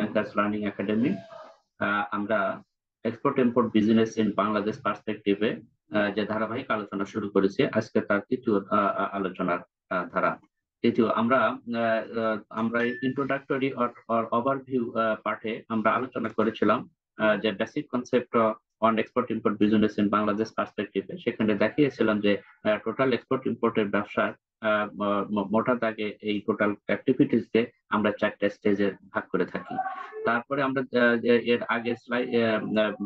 Bankers learning academy আমরা export import business in Bangladesh পার্সপেক্টিভে যে ধারাবাহিক আলোচনা শুরু করেছি আজকে তার তৃতীয় আলোচনার ধারা তৃতীয় আমরা আমরা ইন্ট্রোডাক্টরি অর ওভারভিউ পাঠে আমরা আলোচনা করেছিলাম যে basic concept on export import business in Bangladesh পার্সপেক্টিভে সেখানে দেখিয়েছিলাম যে টোটাল এক্সপোর্ট ইম্পোর্টের ব্যবসার মোটা দাগে এই টোটাল অ্যাক্টিভিটিসকে আমরা চারটা স্টেজে ভাগ করে থাকি তারপরে আমরা এর আগে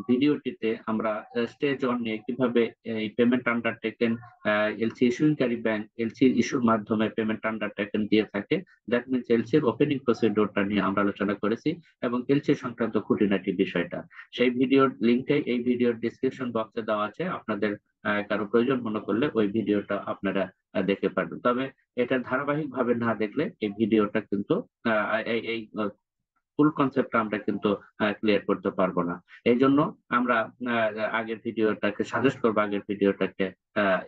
ভিডিওটিতে আমরা স্টেজ ওয়ান নিয়ে কিভাবে এই পেমেন্ট আন্ডারটেকেন এলসি ইস্যুইংকারী ব্যাংক এলসি ইস্যুর মাধ্যমে পেমেন্ট আন্ডারটেকেন দিয়ে থাকে দ্যাট মিনস এলসির ওপেনিং প্রসিডিওরটা নিয়ে আমরা আলোচনা করেছি এবং এলসি সংক্রান্ত খুঁটিনাটি বিষয়টা সেই ভিডিওর লিঙ্কটাই এই ভিডিওর ডিসক্রিপশন বক্সে দেওয়া আছে আপনাদের কারো প্রয়োজন মনে করলে ওই ভিডিওটা আপনারা দেখতে পারবেন তবে এটা ধারাবাহিক ভাবে না দেখলে এই ভিডিওটা কিন্তু এই ফুল কনসেপ্ট আমরা কিন্তু ক্লিয়ার করতে পারবো না এই জন্য আমরা আগের ভিডিওটাকে সাজেস্ট করবো আগের ভিডিওটাকে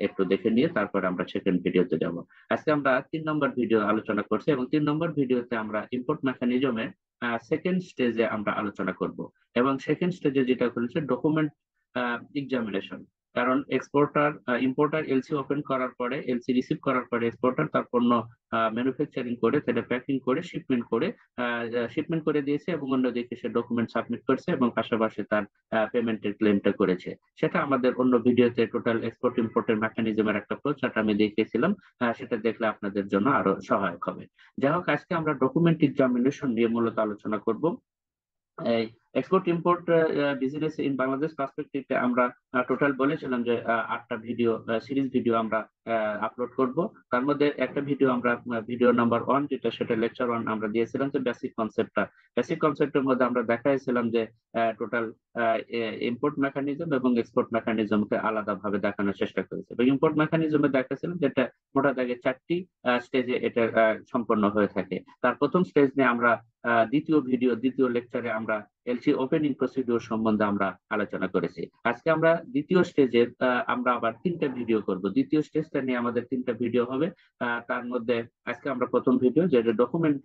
একটু দেখে নিয়ে তারপর আমরা সেকেন্ড ভিডিওতে যাব আজকে আমরা তিন নম্বর ভিডিও আলোচনা করছি এবং তিন নম্বর ভিডিওতে আমরা ইম্পোর্ট মেকানিজমে সেকেন্ড স্টেজে আমরা আলোচনা করব এবং সেকেন্ড স্টেজে যেটা করেছে ডকুমেন্ট এক্সামিনেশন কারণ এক্সপোর্টার ইম্পোর্টার এলসি ওপেন করার পরে এলসি রিসিভ করার পরে এক্সপোর্টার তার পণ্য ম্যানুফ্যাকচারিং করে সেটা প্যাকিং করে শিপমেন্ট করে শিপমেন্ট করে দিয়েছে এবং অন্যদিকে সে ডকুমেন্ট সাবমিট করছে এবং পাশাপাশি তার পেমেন্টের ক্লেমটা করেছে সেটা আমাদের অন্য ভিডিওতে টোটাল এক্সপোর্ট ইম্পোর্টের মেকানিজমের একটা প্রচার আমি দেখিয়েছিলাম সেটা দেখলে আপনাদের জন্য আরো সহায়ক হবে যাই হোক আজকে আমরা ডকুমেন্ট এক্সামিনেশন নিয়ে মূলত আলোচনা করব এই export import business in Bangladesh পার্সপেক্টিভে আমরা টোটাল uh, বলেছিলাম যে uh, আটটা ভিডিও সিরিজ ভিডিও আমরা আপলোড uh, করব তার মধ্যে একটা ভিডিও আমরা ভিডিও নাম্বার ওয়ান যেটা সেটা লেকচার ওয়ান আমরা দিয়েছিলাম যে বেসিক কনসেপ্টটা বেসিক কনসেপ্টের মধ্যে আমরা দেখাইছিলাম যে টোটাল ইম্পোর্ট মেকানিজম এবং এক্সপোর্ট মেকানিজমকে আলাদাভাবে দেখানোর চেষ্টা করেছে এবং ইম্পোর্ট মেকানিজমে দেখাচ্ছিলাম যেটা মোটা দাগে চারটি স্টেজে এটা সম্পন্ন হয়ে থাকে তার প্রথম স্টেজ নিয়ে আমরা দ্বিতীয় ভিডিও দ্বিতীয় লেকচারে আমরা এলসি ওপেনিং প্রসিডিওর সম্বন্ধে আমরা আলোচনা করেছি আজকে আমরা দ্বিতীয় স্টেজে আমরা আবার তিনটা ভিডিও করব দ্বিতীয় স্টেজটা নিয়ে আমাদের তিনটা ভিডিও হবে তার মধ্যে আজকে আমরা প্রথম ভিডিও যেটা ডকুমেন্ট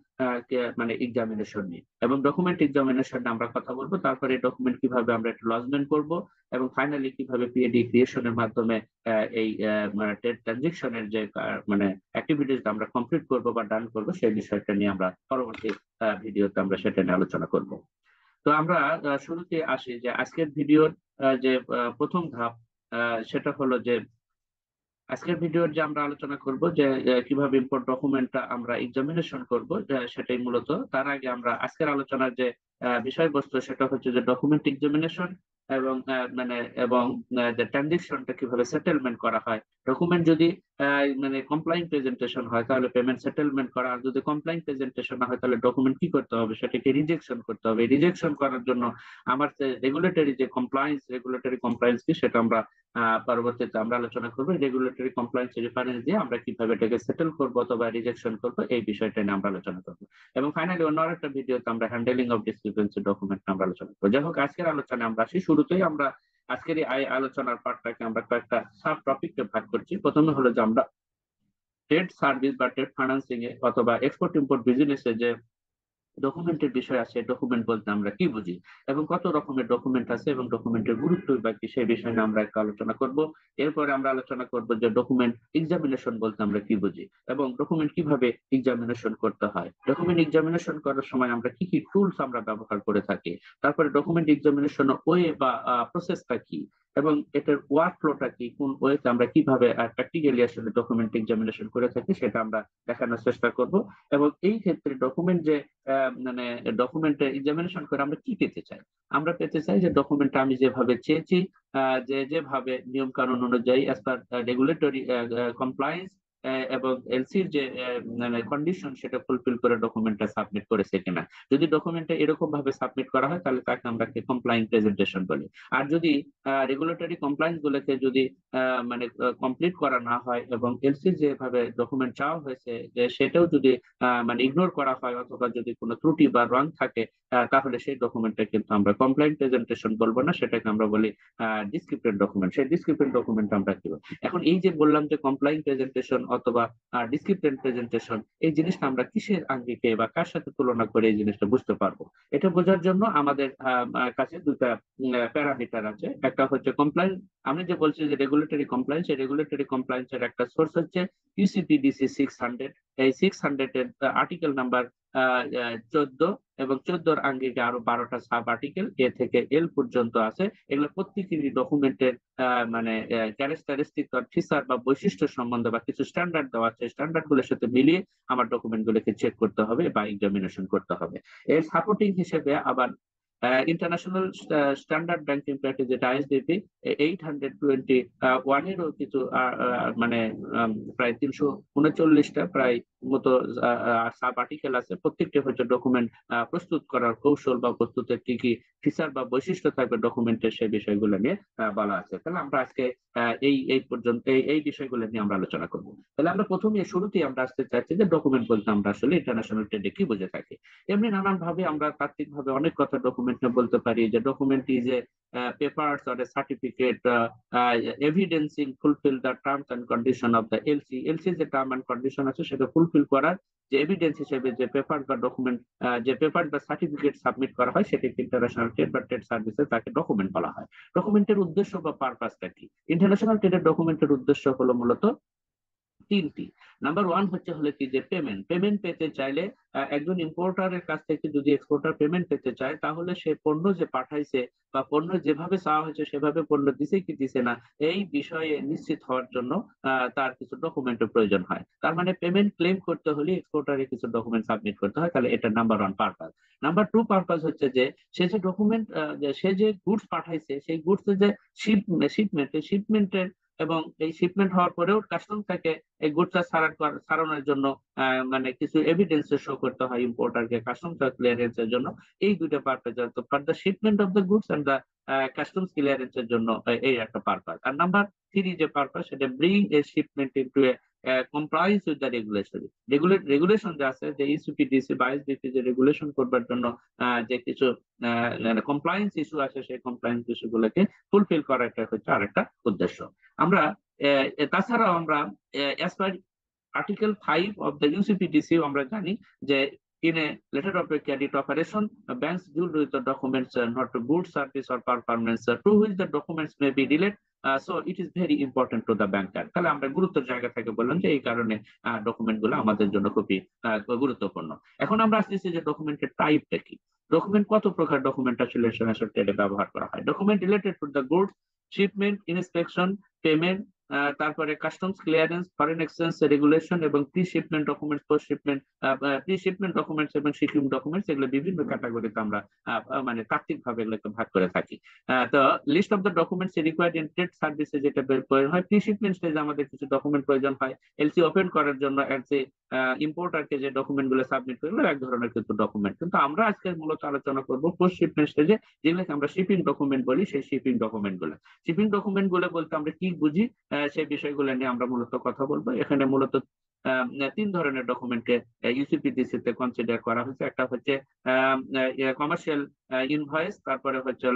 মানে এক্সামিনেশন নিয়ে এবং ডকুমেন্ট এক্সামিনেশন আমরা কথা বলবো তারপরে ডকুমেন্ট কিভাবে আমরা একটু লজমেন্ট করব এবং ফাইনালি কিভাবে পিএডি ক্রিয়েশনের মাধ্যমে এই মানে টেট ট্রানজেকশনের যে মানে অ্যাক্টিভিটিস আমরা কমপ্লিট করব বা ডান করব সেই বিষয়টা নিয়ে আমরা পরবর্তী ভিডিওতে আমরা সেটা নিয়ে আলোচনা করব তো আমরা শুরুতে আসি যে আজকের ভিডিওর যে প্রথম ধাপ সেটা হলো যে আজকের ভিডিওর যে আমরা আলোচনা করব যে কিভাবে ইম্পোর্ট ডকুমেন্টটা আমরা এক্সামিনেশন করব সেটাই মূলত তার আগে আমরা আজকের আলোচনার যে বিষয়বস্তু সেটা হচ্ছে যে ডকুমেন্ট এক্সামিনেশন এবং মানে এবং যে ট্রানজেকশনটা কিভাবে সেটেলমেন্ট করা হয় ডকুমেন্ট যদি মানে কমপ্লাইন প্রেজেন্টেশন হয় তাহলে পেমেন্ট সেটেলমেন্ট করা আর যদি কমপ্লাইন প্রেজেন্টেশন না হয় তাহলে ডকুমেন্ট কি করতে হবে সেটাকে রিজেকশন করতে হবে রিজেকশন করার জন্য আমার রেগুলেটরি যে কমপ্লায়েন্স রেগুলেটরি কমপ্লায়েন্স কি সেটা আমরা পরবর্তীতে আমরা আলোচনা করবো রেগুলেটরি কমপ্লায়েন্স রেফারেন্স দিয়ে আমরা কিভাবে এটাকে সেটেল করবো অথবা রিজেকশন করবো এই বিষয়টা নিয়ে আমরা আলোচনা করবো এবং ফাইনালি অন্য একটা ভিডিওতে আমরা হ্যান্ডেলিং অফ ডিসপ্লে ডিফেন্স এর ডকুমেন্ট নিয়ে আলোচনা করব যাই হোক আজকের আলোচনায় আমরা আসি শুরুতেই আমরা আজকের এই আলোচনার পার্টটাকে আমরা কয়েকটা সাব টপিককে ভাগ করছি প্রথমে হলো যে আমরা ট্রেড সার্ভিস বা ট্রেড ফাইন্যান্সিং এ অথবা এক্সপোর্ট ইম্পোর্ট বিজনেসে যে ডকুমেন্টের বিষয় আছে ডকুমেন্ট বলতে আমরা কি বুঝি এবং কত রকমের ডকুমেন্ট আছে এবং ডকুমেন্টের গুরুত্ব বা কি সেই বিষয় নিয়ে আমরা একটু আলোচনা করব এরপরে আমরা আলোচনা করব যে ডকুমেন্ট এক্সামিনেশন বলতে আমরা কি বুঝি এবং ডকুমেন্ট কিভাবে এক্সামিনেশন করতে হয় ডকুমেন্ট এক্সামিনেশন করার সময় আমরা কি কি টুলস আমরা ব্যবহার করে থাকি তারপরে ডকুমেন্ট এক্সামিনেশন ওয়ে বা প্রসেসটা কি এবং এটার ওয়ার্ক ফ্লোটা কি কোন ওয়েতে আমরা কিভাবে প্র্যাকটিক্যালি আসলে ডকুমেন্ট এক্সামিনেশন করে থাকি সেটা আমরা দেখানোর চেষ্টা করব এবং এই ক্ষেত্রে ডকুমেন্ট যে মানে ডকুমেন্ট এক্সামিনেশন করে আমরা কি পেতে চাই আমরা পেতে চাই যে ডকুমেন্ট আমি যেভাবে চেয়েছি যে যেভাবে নিয়ম কানুন অনুযায়ী অ্যাজ পার রেগুলেটরি কমপ্লায়েন্স এবং এলসির যে কন্ডিশন মানে সেটা ফুলফিল করে ডকুমেন্টটা সাবমিট করেছে কিনা যদি ডকুমেন্টটা এরকম ভাবে সাবমিট করা হয় তাহলে তাকে আমরা কমপ্লাইং প্রেজেন্টেশন বলি আর যদি রেগুলেটরি কমপ্লাইন্স গুলোকে যদি মানে কমপ্লিট করা না হয় এবং এলসির যেভাবে ডকুমেন্ট চাওয়া হয়েছে সেটাও যদি মানে ইগনোর করা হয় অথবা যদি কোনো ত্রুটি বা রং থাকে তাহলে সেই ডকুমেন্টটা কিন্তু আমরা কমপ্লাইন প্রেজেন্টেশন বলবো না সেটাকে আমরা বলি ডিসক্রিপটেড ডকুমেন্ট সেই ডিসক্রিপটেড ডকুমেন্ট আমরা কি এখন এই যে বললাম যে কমপ্লাইন প্রেজেন্টেশন অথবা ডিসক্রিপেন্ট প্রেজেন্টেশন এই জিনিসটা আমরা কিসের আঙ্গিকে বা কার সাথে তুলনা করে এই জিনিসটা বুঝতে পারবো এটা বোঝার জন্য আমাদের কাছে দুটা প্যারামিটার আছে একটা হচ্ছে কমপ্লাইন্স আমি যে বলছি যে রেগুলেটরি কমপ্লাইন্স এই রেগুলেটরি কমপ্লাইন্স এর একটা সোর্স হচ্ছে ইউসিপিডিসি সিক্স হান্ড্রেড এই সিক্স হান্ড্রেড এর আর্টিকেল নাম্বার চোদ্দ এবং চোদ্দর আঙ্গিকে আরো বারোটা সাব আর্টিকেল এ থেকে এল পর্যন্ত আছে এগুলো প্রত্যেকেরই ডকুমেন্টের মানে ক্যারেক্টারিস্টিক ফিচার বা বৈশিষ্ট্য সম্বন্ধে বা কিছু স্ট্যান্ডার্ড দেওয়া আছে স্ট্যান্ডার্ড গুলোর সাথে মিলিয়ে আমার ডকুমেন্ট গুলোকে চেক করতে হবে বা এক্সামিনেশন করতে হবে এর সাপোর্টিং হিসেবে আবার ইন্টারন্যাশনাল স্ট্যান্ডার্ড ব্যাংকিং প্র্যাকটিস যেটা আইএসডিপি এইট হান্ড্রেড টোয়েন্টি ওয়ানেরও কিছু মানে প্রায় তিনশো উনচল্লিশটা প্রায় মতো সাব আর্টিকেল আছে প্রত্যেকটি হয়তো ডকুমেন্ট প্রস্তুত করার কৌশল বা প্রস্তুতের কি কি ফিচার বা বৈশিষ্ট্য থাকবে ডকুমেন্টের সেই বিষয়গুলো নিয়ে বলা আছে তাহলে আমরা আজকে এই এই পর্যন্ত এই বিষয়গুলো নিয়ে আমরা আলোচনা করব তাহলে আমরা প্রথমে শুরুতেই আমরা আসতে চাচ্ছি যে ডকুমেন্ট বলতে আমরা আসলে ইন্টারন্যাশনাল ট্রেডে কি বুঝে থাকি এমনি নানান ভাবে আমরা ভাবে অনেক কথা ডকুমেন্ট ডকুমেন্ট বলতে পারি যে document is a papers or a certificate evidencing fulfil the terms and condition of the LC LC যে টার্ম অ্যান্ড কন্ডিশন আছে সেটা ফুলফিল করার যে এভিডেন্স হিসেবে যে পেপার বা ডকুমেন্ট uh, যে পেপার বা সার্টিফিকেট সাবমিট করা হয় সেটাকে ইন্টারন্যাশনাল ট্রেড বা ট্রেড সার্ভিসে তাকে ডকুমেন্ট বলা হয় ডকুমেন্টের উদ্দেশ্য বা পারপাসটা কি ইন্টারন্যাশনাল ট্রেডের ডকুমেন্টের উদ্দেশ্য হলো মূলত তিনটি নাম্বার ওয়ান হচ্ছে হলে কি যে পেমেন্ট পেমেন্ট পেতে চাইলে একজন ইম্পোর্টারের কাছ থেকে যদি এক্সপোর্টার পেমেন্ট পেতে চায় তাহলে সে পণ্য যে পাঠাইছে বা পণ্য যেভাবে চাওয়া হয়েছে সেভাবে পণ্য দিছে কি দিছে না এই বিষয়ে নিশ্চিত হওয়ার জন্য তার কিছু ডকুমেন্টের প্রয়োজন হয় তার মানে পেমেন্ট ক্লেম করতে হলে এক্সপোর্টারে কিছু ডকুমেন্ট সাবমিট করতে হয় তাহলে এটা number one purpose number two purpose হচ্ছে যে সে যে ডকুমেন্ট সে যে গুডস পাঠাইছে সেই গুডস যে শিপমেন্ট শিপমেন্টের এবং এই শিপমেন্ট হওয়ার পরেও কাস্টম তাকে এই গুডসটা সারান সারানোর জন্য মানে কিছু এভিডেন্স শো করতে হয় ইম্পোর্টারকে কাস্টমস ক্লিয়ারেন্স এর জন্য এই দুইটা পারপাস তো for the shipment of the goods and the customs clearance এর জন্য এই একটা পারপাস আর নাম্বার থ্রি যে পারপাস সেটা bring a shipment into a compliance with the regulatory regulation আছে যে রেগুলেশন e করবার জন্য যে কিছু কমপ্লায়েন্স ইস্যু আছে সেই কমপ্লায়েন্স ইস্যুগুলোকে ফুলফিল করাটা হচ্ছে আরেকটা উদ্দেশ্য আমরা তাছাড়াও আমরা as article five of the UCPDC আমরা জানি যে in letter of a credit operation bank with documents not good service or performance to which the documents may be related so it is very important to the banker তাহলে আমরা গুরুত্বের জায়গা থেকে বললাম যে এই কারণে ডকুমেন্টগুলো আমাদের জন্য খুবই গুরুত্বপূর্ণ এখন আমরা আসতেছি যে ডকুমেন্টের টাইপটা কি ডকুমেন্ট কত প্রকার ডকুমেন্ট আসলে ব্যবহার করা হয় document related to the goods shipment inspection payment তারপরে customs clearance foreign exchange regulation এবং pre shipment documents post shipment pre shipment documents এবং শিপিং ডকুমেন্টস এগুলো বিভিন্ন ক্যাটাগরিতে আমরা মানে তাত্ত্বিকভাবে এগুলোকে ভাগ করে থাকি তো list of the documents required in trade সার্ভিসে যেটা বের করে হয় প্রি শিপমেন্ট স্টেজে আমাদের কিছু ডকুমেন্ট প্রয়োজন হয় এলসি ওপেন করার জন্য অ্যাজ এ ইম্পোর্টারকে যে ডকুমেন্ট গুলো সাবমিট করলো এক ধরনের কিন্তু ডকুমেন্ট কিন্তু আমরা আজকে মূলত আলোচনা করব পোস্ট শিপমেন্ট স্টেজে যেগুলোকে আমরা শিপিং ডকুমেন্ট বলি সেই শিপিং ডকুমেন্ট গুলো শিপিং ডকুমেন্ট গুলো বলতে আমরা কি বুঝি সেই বিষয়গুলো নিয়ে আমরা মূলত কথা বলবো এখানে মূলত তিন ধরনের ডকুমেন্টকে ইউসিপিডিসিতে তে কনসিডার করা হয়েছে একটা হচ্ছে কমার্শিয়াল ইনভয়েস তারপরে হচ্ছে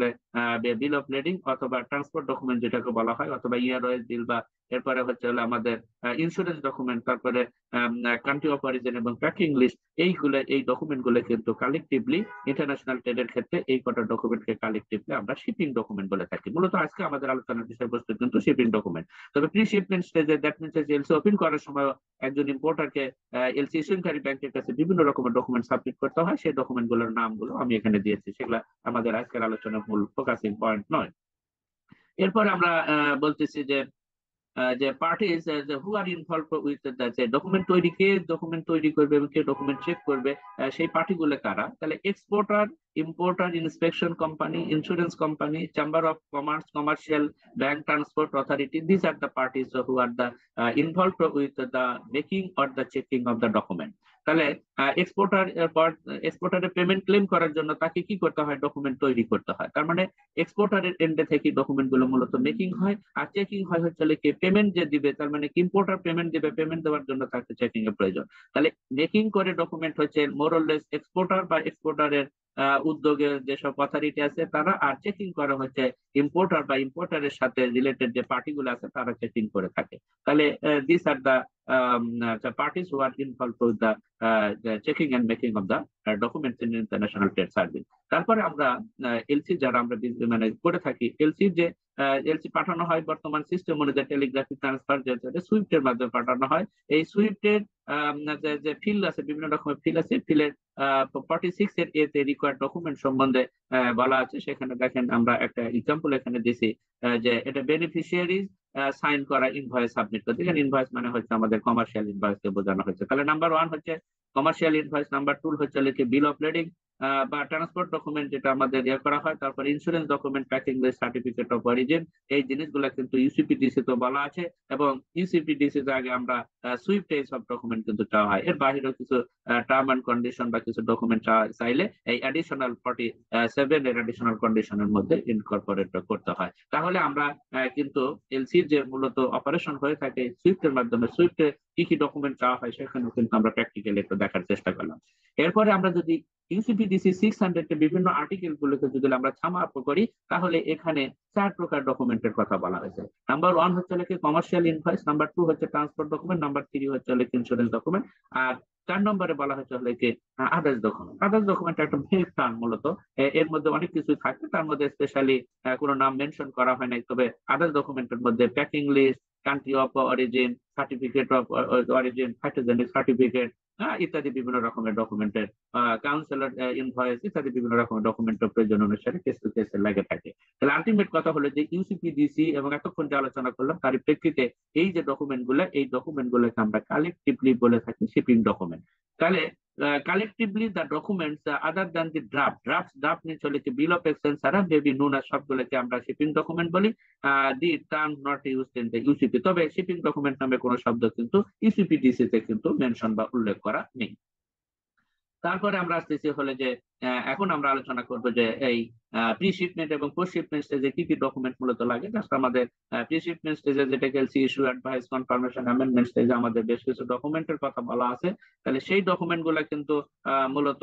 বিল অফ লেডিং অথবা ট্রান্সপোর্ট ডকুমেন্ট যেটাকে বলা হয় অথবা ইয়ার ইয়ারওয়েজ বিল বা এরপরে হচ্ছে হলো আমাদের ইন্স্যুরেন্স ডকুমেন্ট তারপরে কান্ট্রি অফ অরিজিন এবং প্যাকিং লিস্ট এইগুলো এই ডকুমেন্ট গুলো কিন্তু কালেকটিভলি ইন্টারন্যাশনাল ট্রেডের ক্ষেত্রে এই কটা ডকুমেন্টকে কালেকটিভলি আমরা শিপিং ডকুমেন্ট বলে থাকি মূলত আজকে আমাদের আলোচনার বিষয়বস্তু কিন্তু শিপিং ডকুমেন্ট তবে প্রি শিপমেন্ট স্টেজে দ্যাট মিনস এলসি ওপেন করার সময় একজন ইম্পোর্টারকে এলসি ইস্যুকারী ব্যাংকের কাছে বিভিন্ন রকমের ডকুমেন্ট সাবমিট করতে হয় সেই ডকুমেন্ট নাম নামগুলো আমি এখানে দিয়েছি সেগুলো আমাদের আজকের আলোচনার মূল ফোকাসিং পয়েন্ট নয় এরপরে আমরা বলতেছি যে যে party who are involve with যে ডকুমেন্ট তৈরি কে ডকুমেন্ট তৈরি করবে এবং কে ডকুমেন্ট চেক করবে সেই পার্টিগুলো কারা তাহলে exporter importer inspection company insurance company chamber of commerce commercial bank transport authority this are the parties who are the involve with the making or the checking of the document তাহলে exporter এক্সপোর্টারের payment claim করার জন্য তাকে কি করতে হয় document তৈরি করতে হয় তার মানে এক্সপোর্টারের এন্ডে থেকে ডকুমেন্ট গুলো মূলত মেকিং হয় আর চেকিং হয় হচ্ছে কি পেমেন্ট যে দিবে তার মানে ইম্পোর্টার পেমেন্ট দিবে পেমেন্ট দেওয়ার জন্য তাকে চেকিং এর প্রয়োজন তাহলে মেকিং করে ডকুমেন্ট হচ্ছে মোরলেস এক্সপোর্টার বা এক্সপোর্টারের উদ্যোগের যেসব অথরিটি আছে তারা আর চেকিং করা হচ্ছে ইম্পোর্টার বা ইম্পোর্টারের সাথে রিলেটেড যে পার্টিগুলো আছে তারা চেকিং করে থাকে তাহলে this are the parties were involve with the checking and making of the documents in international trade service তারপরে আমরা এলসি যারা আমরা মানে করে থাকি এলসি যে এলসি পাঠানো হয় বর্তমান সিস্টেম অনুযায়ী টেলিগ্রাফি ট্রান্সফার যেটা সুইফট এর মাধ্যমে পাঠানো হয় এই সুইফট এর যে ফিল আছে বিভিন্ন রকমের ফিল আছে ফিলের পার্টি সিক্স এর এতে রিকোয়ার্ড ডকুমেন্ট সম্বন্ধে বলা আছে সেখানে দেখেন আমরা একটা এক্সাম্পল এখানে দিছি যে এটা বেনিফিশিয়ারিজ সাইন করা ইনভয়েস সাবমিট করতে ইনভয়েস মানে হচ্ছে আমাদের কমার্শিয়াল ইনভয়েস কে বোঝানো হয়েছে তাহলে নাম্বার ওয়ান হচ্ছে কমার্শিয়াল ইনভয়েস নাম্বার টু হচ্ছে লিখে বিল অফ লেডিং বা ট্রান্সপোর্ট ডকুমেন্ট যেটা আমাদের ইয়ে করা হয় তারপর insurance document packing certificate of origin এই জিনিসগুলো কিন্তু ইউসিপিডিসি তো বলা আছে এবং ইউসিপিডিসি তে আগে আমরা সুইফট এই সব ডকুমেন্ট কিন্তু চাওয়া হয় এর বাহিরেও কিছু টার্ম অ্যান্ড কন্ডিশন বা কিছু ডকুমেন্ট চাইলে এই অ্যাডিশনাল ফর্টি সেভেন এর অ্যাডিশনাল কন্ডিশনের মধ্যে ইনকর্পোরেট করতে হয় তাহলে আমরা কিন্তু এলসির যে মূলত অপারেশন হয়ে থাকে সুইফটের মাধ্যমে সুইফটে কি কি ডকুমেন্ট চাওয়া হয় সেখানেও কিন্তু আমরা প্র্যাকটিক্যালি একটু দেখার চেষ্টা করলাম এরপরে আমরা যদি ইউসিপিডিসি সিক্স হান্ড্রেড এর বিভিন্ন আর্টিকেল গুলোকে যদি আমরা ছামা আপ করি তাহলে এখানে চার প্রকার ডকুমেন্টের কথা বলা হয়েছে নাম্বার ওয়ান হচ্ছে লেখে কমার্শিয়াল ইনভয়েস নাম্বার টু হচ্ছে ট্রান্সপোর্ট ডকুমেন্ট নাম্বার থ্রি হচ্ছে লেখে ইন্স্যুরেন্স ডকুমেন্ট আর চার নম্বরে বলা হয়েছে হলে যে আদার্স ডকুমেন্ট আদার্স ডকুমেন্ট একটা ভেগ টার্ম মূলত এর মধ্যে অনেক কিছু থাকে তার মধ্যে স্পেশালি কোনো নাম মেনশন করা হয় নাই তবে আদার্স ডকুমেন্টের মধ্যে packing list country of origin certificate of origin phytogenic certificate ইত্যাদি বিভিন্ন রকমের ডকুমেন্টের কাউন্সিলর ইনভয়েস ইত্যাদি বিভিন্ন রকমের ডকুমেন্টের প্রয়োজন অনুসারে কেস টু কেসে লাগে থাকে তাহলে আলটিমেট কথা হলো যে ইউসিপিডিসি এবং এতক্ষণ যে আলোচনা করলাম তার প্রেক্ষিতে এই যে ডকুমেন্টগুলো এই ডকুমেন্টগুলোকে আমরা কালেকটিভলি বলে থাকি শিপিং ডকুমেন্ট তাহলে collectively the documents other than the draft draft draft drafts draft means bill of bill বেবি নুন আর বেবি সবগুলোকে আমরা শিপিং ডকুমেন্ট বলি the term not use in the UCP তবে শিপিং ডকুমেন্ট নামে কোনো শব্দ কিন্তু ইউসিপি e তে কিন্তু মেনশন বা উল্লেখ করা নেই তারপরে আমরা আসতেছি হলে যে এখন আমরা আলোচনা করব যে এই প্রি শিপমেন্ট এবং পোস্ট শিপমেন্ট স্টেজে কি কি ডকুমেন্ট মূলত লাগে জাস্ট আমাদের প্রি শিপমেন্ট স্টেজে যেটা LC issue advice confirmation amendment স্টেজে আমাদের বেশ কিছু ডকুমেন্টের কথা বলা আছে তাহলে সেই ডকুমেন্ট গুলা কিন্তু মূলত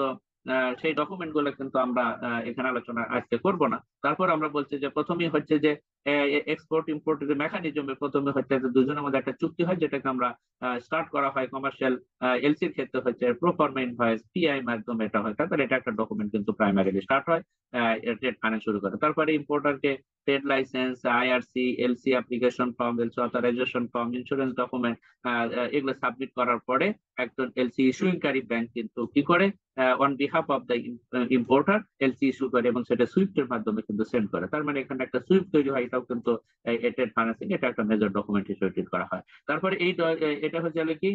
সেই ডকুমেন্ট গুলো কিন্তু আমরা এখানে আলোচনা আজকে করব না তারপর আমরা বলছি যে প্রথমে হচ্ছে যে এক্সপোর্ট ইম্পোর্টের যে মেকানিজমে প্রথমে হচ্ছে যে দুজনের মধ্যে একটা চুক্তি হয় যেটাকে আমরা স্টার্ট করা হয় কমার্শিয়াল এলসির ক্ষেত্রে হচ্ছে প্রোফর্ম ইনভয়েস পিআই মাধ্যমে এটা হয় তারপরে এটা একটা ডকুমেন্ট কিন্তু প্রাইমারিলি স্টার্ট হয় ট্রেড ফাইন্যান্স শুরু করে তারপরে ইম্পোর্টারকে trade license IRC LC application form LC authorization form insurance document এগুলো সাবমিট করার পরে একজন এলসি ইস্যুইংকারী ব্যাংক কিন্তু কি করে on behalf of the importer LC issue করে এবং সেটা সুইফটের মাধ্যমে কিন্তু সেন্ড করে তার মানে এখানে একটা সুইফট তৈরি হয় এটাও কিন্তু এটেড ফাইন্যান্সিং এটা একটা মেজর ডকুমেন্ট হিসেবে ট্রিট করা হয় তারপরে এই এটা হচ্ছে কি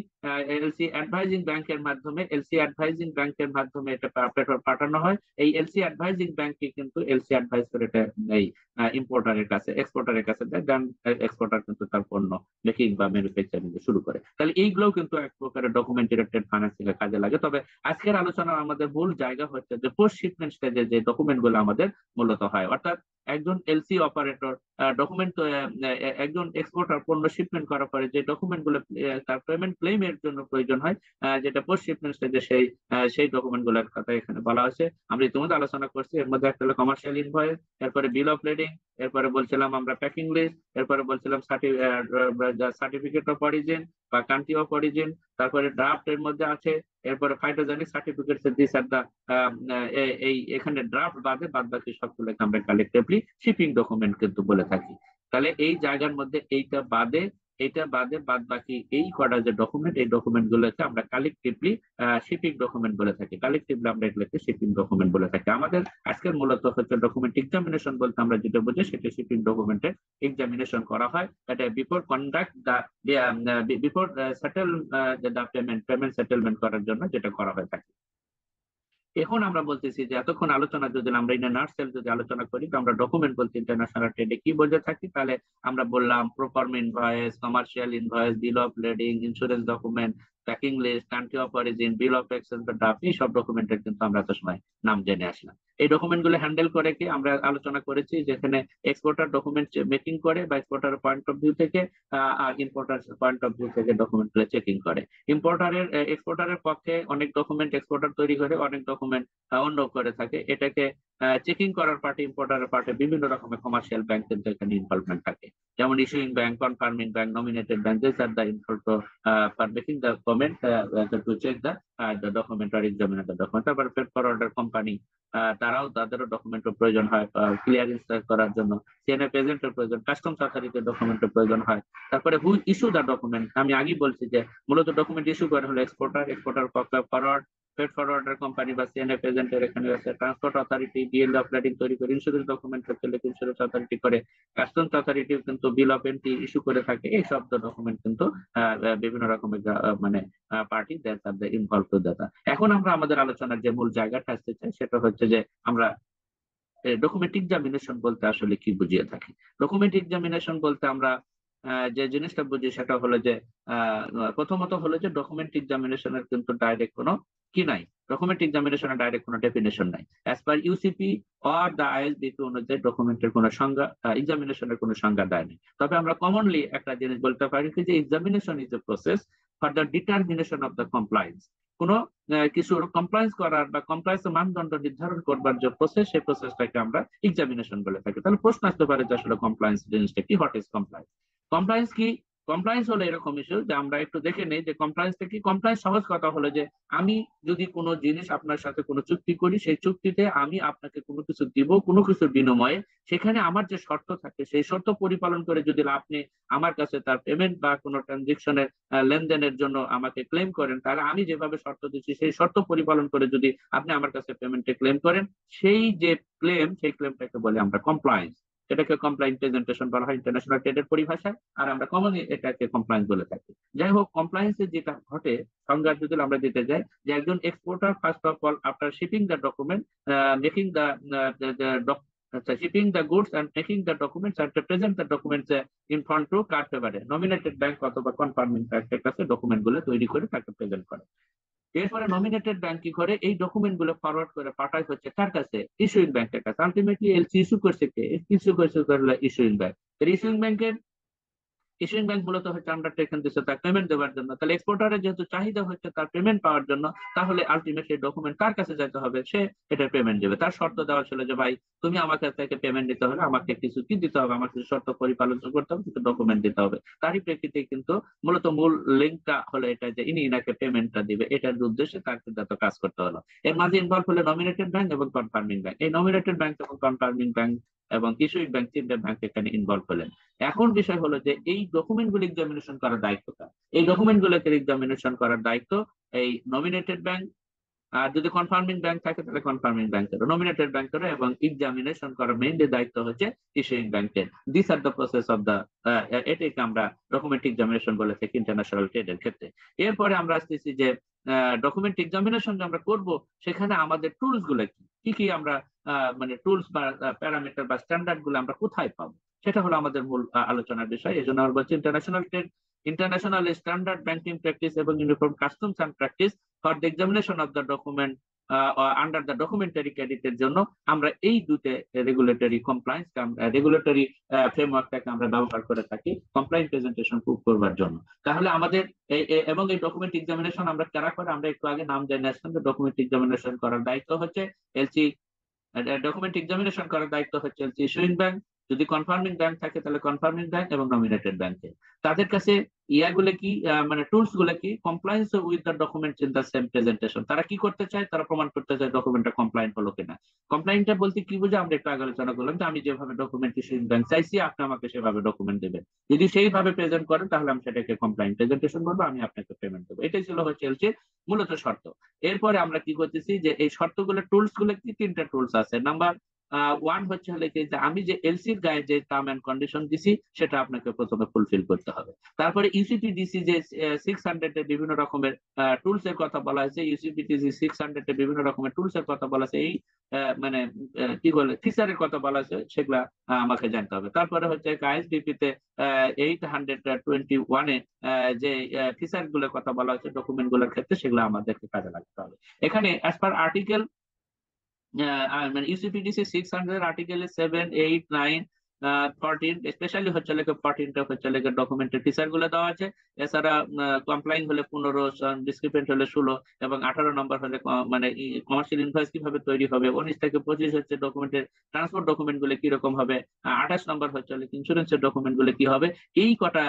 এলসি অ্যাডভাইজিং ব্যাংকের মাধ্যমে এলসি অ্যাডভাইজিং ব্যাংকের মাধ্যমে এটা পেপার পাঠানো হয় এই এলসি অ্যাডভাইজিং ব্যাংকে কিন্তু এলসি অ্যাডভাইজ করে এটা এই ইম্পোর্টারের কাছে এক্সপোর্টারের কাছে দেয় দেন এক্সপোর্টার কিন্তু তার পণ্য মেকিং বা ম্যানুফ্যাকচারিং শুরু করে তাহলে এইগুলোও কিন্তু এক প্রকারের ডকুমেন্ট ডকুমেন্টেড ফাইন্যান্সিং এর কাজে লাগে তবে আজকের আলোচনা আমাদের মূল জায়গা হচ্ছে যে পোস্ট শিপমেন্ট স্টেজে যে ডকুমেন্ট গুলো আমাদের মূলত হয় অর্থাৎ একজন এলসি অপারেটর ডকুমেন্ট একজন এক্সপোর্টার পণ্য শিপমেন্ট করার পরে যে ডকুমেন্ট গুলো তার পেমেন্ট এর জন্য প্রয়োজন হয় যেটা পোস্ট শিপমেন্ট স্টেজে সেই সেই ডকুমেন্ট গুলোর কথা এখানে বলা হয়েছে আমরা ইতিমধ্যে আলোচনা করছি এর মধ্যে একটা হলো কমার্শিয়াল ইনভয়েস এরপরে বিল অফ লেডিং এরপরে বলছিলাম আমরা প্যাকিং লিস্ট এরপরে বলছিলাম সার্টিফিকেট অফ অরিজিন বা কান্ট্রি অফ অরিজিন তারপরে ড্রাফট এর মধ্যে আছে এরপরে ফাইটোজেনিক সার্টিফিকেট দিস আর দা এই এখানে ড্রাফট বাদে বাদ বাকি সবগুলোকে আমরা কালেক্টিভলি শিপিং ডকুমেন্ট কিন্তু বলে থাকি তাহলে এই জায়গার মধ্যে এইটা বাদে এটা বাদে বাদ বাকি এই কটা যে ডকুমেন্ট এই ডকুমেন্ট গুলোকে আমরা কালেকটিভলি শিপিং ডকুমেন্ট বলে থাকি কালেকটিভলি আমরা এগুলোকে শিপিং ডকুমেন্ট বলে থাকি আমাদের আজকের মূলত হচ্ছে ডকুমেন্ট এক্সামিনেশন বলতে আমরা যেটা বুঝি সেটা শিপিং ডকুমেন্টের এক্সামিনেশন করা হয় এটা before conduct the before settle the payment payment settlement করার জন্য যেটা করা হয়ে থাকে এখন আমরা বলতেছি যে এতক্ষণ আলোচনা যদি আমরা ইন্টারন্যাশনাল যদি আলোচনা করি আমরা ডকুমেন্ট বলতে ইন্টারন্যাশনাল ট্রেডে কি বোঝা থাকি তাহলে আমরা বললাম proforma invoice commercial invoice bill of lading insurance document tracking list country of origin bill of exchange বা ড্রাফট এই সব ডকুমেন্টের কিন্তু আমরা এত সময় নাম জেনে আসলাম এই ডকুমেন্টগুলো হ্যান্ডেল করে কি আমরা আলোচনা করেছি যেখানে এক্সপোর্টার ডকুমেন্ট মেকিং করে বা এক্সপোর্টার পয়েন্ট অফ ভিউ থেকে আর ইম্পোর্টার পয়েন্ট অফ ভিউ থেকে ডকুমেন্টগুলো চেকিং করে ইম্পোর্টারের এক্সপোর্টারের পক্ষে অনেক ডকুমেন্ট এক্সপোর্টার তৈরি করে অনেক ডকুমেন্ট অন্য করে থাকে এটাকে চেকিং করার পার্টি ইম্পোর্টারের পার্টি বিভিন্ন রকমের কমার্শিয়াল ব্যাংক কিন্তু এখানে ইনভলভমেন্ট থাকে যেমন issuing bank confirming bank nominated bank this are the involve for making the document uh, uh, to check that uh, the document or examine the document তারপর freight forwarder company তারাও তাদেরও ডকুমেন্টের প্রয়োজন হয় ক্লিয়ারেন্স করার জন্য সিএনএফ এজেন্টের প্রয়োজন কাস্টমস অথরিটির ডকুমেন্টের প্রয়োজন হয় তারপরে হু ইস্যু দা ডকুমেন্ট আমি আগেই বলছি যে মূলত ডকুমেন্ট ইস্যু করা হলো exporter exporter forward freight forwarder company বা সিএনএফ এজেন্টের এখানে আছে transport authority bill of lading তৈরি করে insurance document facility insurance authority করে কাস্টমস অথরিটি কিন্তু বিল অফ এন্ট্রি ইস্যু করে থাকে এই সব ডকুমেন্ট কিন্তু বিভিন্ন রকমের মানে party that are the involve to দাতা এখন আমরা আমাদের আলোচনার যে মূল জায়গাটা আসতে চাই সেটা হচ্ছে যে আমরা ডকুমেন্ট এক্সামিনেশন বলতে আসলে কি বুঝিয়ে থাকি ডকুমেন্ট এক্সামিনেশন বলতে আমরা যে জিনিসটা বুঝি সেটা হলো যে প্রথমত হলো যে ডকুমেন্ট এক্সামিনেশনের কিন্তু ডাইরেক্ট কোনো কি নাই ডকুমেন্ট এক্সামিনেশনের ডাইরেক্ট কোনো ডেফিনেশন নাই as per UCP or the ISB two অনুযায়ী ডকুমেন্টের কোনো সংজ্ঞা এক্সামিনেশনের কোনো সংজ্ঞা দেয় নেই তবে আমরা কমনলি একটা জিনিস বলতে পারি যে examination is a process for the determination of the compliance কোনো কিছু কমপ্লায়েন্স করার বা কমপ্লায়েন্স মানদণ্ড নির্ধারণ করবার যে প্রসেস সেই প্রসেসটাকে আমরা এক্সামিনেশন বলে থাকি তাহলে প্রশ্ন আসতে পারে যে আসলে কমপ্লায়েন্স জিনিসটা কি হোয়াট ইজ কমপ্লায়েন্স কমপ্লায়েন্স কি কমপ্লায়েন্স হলো এরকম ইস্যু যে আমরা একটু দেখে নেই যে কমপ্লায়েন্সটা কি কমপ্লায়েন্স সহজ কথা হলো যে আমি যদি কোনো জিনিস আপনার সাথে কোনো চুক্তি করি সেই চুক্তিতে আমি আপনাকে কোনো কিছু দিব কোনো কিছুর বিনিময়ে সেখানে আমার যে শর্ত থাকে সেই শর্ত পরিপালন করে যদি আপনি আমার কাছে তার পেমেন্ট বা কোনো ট্রানজেকশনের লেনদেনের জন্য আমাকে ক্লেম করেন তাহলে আমি যেভাবে শর্ত দিচ্ছি সেই শর্ত পরিপালন করে যদি আপনি আমার কাছে পেমেন্টে ক্লেম করেন সেই যে ক্লেম সেই ক্লেমটাকে বলে আমরা কমপ্লায়েন্স এটাকে কমপ্লাইন প্রেজেন্টেশন বলা হয় ইন্টারন্যাশনাল ট্রেডের পরিভাষায় আর আমরা কমনলি এটাকে কমপ্লায়েন্স বলে থাকি যাই হোক কমপ্লায়েন্সে যেটা ঘটে সংজ্ঞা যদি আমরা দিতে যাই যে একজন exporter first of all after shipping the document making the shipping the goods and making the documents and to present the documents in front to card nominated bank bank অথবা কনফার্মিং কাছে ডকুমেন্ট গুলো তৈরি করে তাকে present করে এরপরে nominated bank কি করে এই ডকুমেন্ট গুলো ফরওয়ার্ড করে পাঠায় হচ্ছে তার কাছে ইস্যুইং ব্যাংকের কাছে আলটিমেটলি এলসি ইস্যু করছে কে ইস্যু করছে ইস্যুইং ব্যাংক ইস্যুইং ব্যাংকের এশিয়ান ব্যাংক মূলত হচ্ছে আন্ডারটেকেন দিচ্ছে তার পেমেন্ট দেওয়ার জন্য তাহলে এক্সপোর্টারের যেহেতু চাহিদা হচ্ছে তার পেমেন্ট পাওয়ার জন্য তাহলে আলটিমেটলি ডকুমেন্ট কার কাছে যেতে হবে সে এটার পেমেন্ট দেবে তার শর্ত দেওয়া ছিল যে ভাই তুমি আমার কাছ থেকে পেমেন্ট দিতে হলে আমাকে কিছু কি দিতে হবে আমাকে শর্ত পরিপালন করতে হবে কিছু ডকুমেন্ট দিতে হবে তারই প্রেক্ষিতে কিন্তু মূলত মূল লিঙ্কটা হলো এটা যে ইনি ইনাকে পেমেন্টটা দিবে এটার উদ্দেশ্যে তার কিন্তু এত কাজ করতে হলো এর মাঝে ইনভলভ হলে নমিনেটেড ব্যাংক এবং কনফার্মিং ব্যাংক এই নমিনেটেড ব্যাংক এবং কনফার্মিং ব্যাংক এবং কিশোরী ব্যাংক তিনটা ব্যাংক এখানে ইনভলভ হলেন এখন বিষয় হলো যে এই ডকুমেন্ট গুলো এক্সামিনেশন করার দায়িত্ব কার এই গুলোকে এক্সামিনেশন করার দায়িত্ব এই নমিনেটেড ব্যাংক আর যদি কনফার্মিং ব্যাংক থাকে তাহলে কনফার্মিং ব্যাংকের নমিনেটেড ব্যাংকের এবং এক্সামিনেশন করার মেইনলি দায়িত্ব হচ্ছে ইস্যুইং ব্যাংকের this are the process of the এটাকে আমরা ডকুমেন্ট এক্সামিনেশন বলে থাকি ইন্টারন্যাশনাল ট্রেড এর ক্ষেত্রে এরপরে আমরা আসতেছি যে ডকুমেন্ট এক্সামিনেশন আমরা করব সেখানে আমাদের টুলস গুলো কি কি কি আমরা মানে টুলস বা প্যারামিটার বা স্ট্যান্ডার্ড গুলো আমরা কোথায় পাবো সেটা হলো আমাদের মূল আলোচনার বিষয় এই জন্য আমরা বলছি international trade international standard banking practice এবং uniform customs and practice for the examination of the document under the documentary documentary এর জন্য আমরা এই দুতে রেগুলেটরি কমপ্লায়েন্স রেগুলেটরি ফ্রেমওয়ার্কটাকে আমরা ব্যবহার করে থাকি কমপ্লায়েন্স প্রেজেন্টেশন প্রুভ করবার জন্য তাহলে আমাদের এবং এই ডকুমেন্ট এক্সামিনেশন আমরা কারা করে আমরা একটু আগে নাম দেয় ন্যাশনাল ডকুমেন্ট এক্সামিনেশন করার দায়িত্ব হচ্ছে এলসি ডকুমেন্ট এক্সামিনেশন করার দায়িত্ব হচ্ছে এলসি ইস্যুইং ব্যাংক যদি কনফার্মিং ব্যাংক থাকে তাহলে কনফার্মিং ব্যাংক এবং নমিনেটেড ব্যাংকে তাদের কাছে ইয়াগুলো কি মানে টুলস গুলো কি compliance with the document in the same presentation তারা কি করতে চায় তারা প্রমাণ করতে চায় ডকুমেন্টটা কমপ্লাইন হলো কিনা কমপ্লাইনটা বলতে কি বুঝে আমরা একটু আলোচনা করলাম যে আমি যেভাবে ডকুমেন্ট ব্যাংক চাইছি আপনি আমাকে সেভাবে ডকুমেন্ট দেবেন যদি সেইভাবে প্রেজেন্ট করেন তাহলে আমি সেটাকে কমপ্লাইন প্রেজেন্টেশন করবো আমি আপনাকে পেমেন্ট দেবো এটাই ছিল হচ্ছে এলসির মূলত শর্ত এরপরে আমরা কি করতেছি যে এই শর্তগুলো টুলস গুলো কি তিনটা টুলস আছে নাম্বার ওয়ান হচ্ছে হলে কি যে আমি যে এলসির গায়ে যে টার্ম অ্যান্ড কন্ডিশন দিছি সেটা আপনাকে প্রথমে ফুলফিল করতে হবে তারপরে ইউসিপিডিসি e যে সিক্স হান্ড্রেড এর বিভিন্ন রকমের টুলস এর কথা বলা হয়েছে ইউসিপিটিসি সিক্স হান্ড্রেড এর বিভিন্ন রকমের টুলস এর কথা বলা হয়েছে এই মানে কি বলে ফিচারের কথা বলা হয়েছে সেগুলা আমাকে জানতে হবে তারপরে হচ্ছে আইএসবিপি তে এইট হান্ড্রেড টোয়েন্টি ওয়ানে যে ফিচার গুলোর কথা বলা হয়েছে ডকুমেন্ট গুলোর ক্ষেত্রে সেগুলো আমাদেরকে কাজে লাগতে হবে এখানে as per article Yeah, I mean, UCPDC 600, Article 7, 8, 9, fourteen specially হচ্ছে লেগে ফরটিনটা হচ্ছে লেগে ডকুমেন্টের ফিচার গুলো দেওয়া আছে এছাড়া কমপ্লাইন হলে পনেরো ডিসক্রিপেন্ট হলে ষোলো এবং আঠারো নম্বর হলে মানে কমার্শিয়াল ইনভয়েস কিভাবে তৈরি হবে উনিশ থেকে পঁচিশ হচ্ছে ডকুমেন্টের ট্রান্সপোর্ট ডকুমেন্ট গুলো কিরকম হবে আঠাশ নম্বর হচ্ছে ইন্স্যুরেন্স এর ডকুমেন্ট গুলো কি হবে এই কটা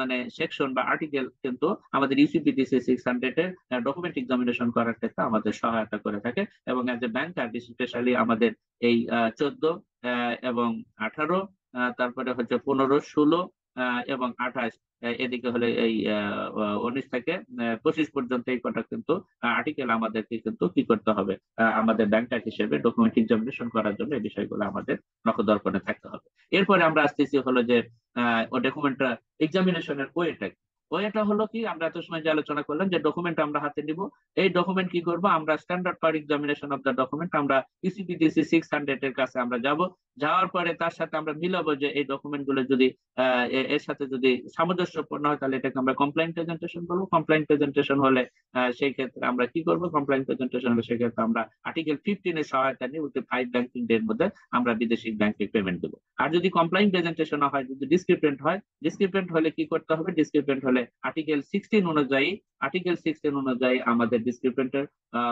মানে সেকশন বা আর্টিকেল কিন্তু আমাদের ইউসিপিটিসি সিক্স হান্ড্রেড এর ডকুমেন্ট এক্সামিনেশন করার ক্ষেত্রে আমাদের সহায়তা করে থাকে এবং অ্যাজ এ ব্যাংকার স্পেশালি আমাদের এই চোদ্দ এবং আঠারো তারপরে হচ্ছে পনেরো ষোলো এবং আঠাশ এদিকে হলে এই উনিশ থেকে পঁচিশ পর্যন্ত এই কটা কিন্তু আর্টিকেল আমাদেরকে কিন্তু কি করতে হবে আমাদের ব্যাংকার হিসেবে ডকুমেন্ট এক্সামিনেশন করার জন্য এই বিষয়গুলো আমাদের নখদর্পণে থাকতে হবে এরপরে আমরা আসতেছি হলো যে ডকুমেন্টটা এক্সামিনেশনের ওয়েটা ওইটা হলো কি আমরা এত সময় যে আলোচনা করলাম যে ডকুমেন্ট আমরা হাতে নিব এই ডকুমেন্ট কি করব আমরা standard per examination of the document আমরা ইসিপিডিসি সিক্স হান্ড্রেড এর কাছে আমরা যাব যাওয়ার পরে তার সাথে আমরা মিলাবো যে এই ডকুমেন্ট গুলো যদি এর সাথে যদি সামঞ্জস্যপূর্ণ হয় তাহলে এটাকে আমরা কমপ্লেন প্রেজেন্টেশন বলবো কমপ্লেন প্রেজেন্টেশন হলে সেই ক্ষেত্রে আমরা কি করব কমপ্লেন প্রেজেন্টেশন হলে সেক্ষেত্রে আমরা আর্টিকেল ফিফটিন এর সহায়তা নিয়ে উঠতে ফাইভ ব্যাংকিং ডে এর মধ্যে আমরা বিদেশি ব্যাংকে পেমেন্ট দেবো আর যদি কমপ্লেন প্রেজেন্টেশন হয় যদি ডিসক্রিপ্টেন্ট হয় ডিসক্রিপ্টেন্ট হলে কি করতে হবে ডিসক্রিপ্টেন্ট হলে আসলে আর্টিকেল সিক্সটিন অনুযায়ী আর্টিকেল সিক্সটিন অনুযায়ী আমাদের ডিসক্রিপেন্টের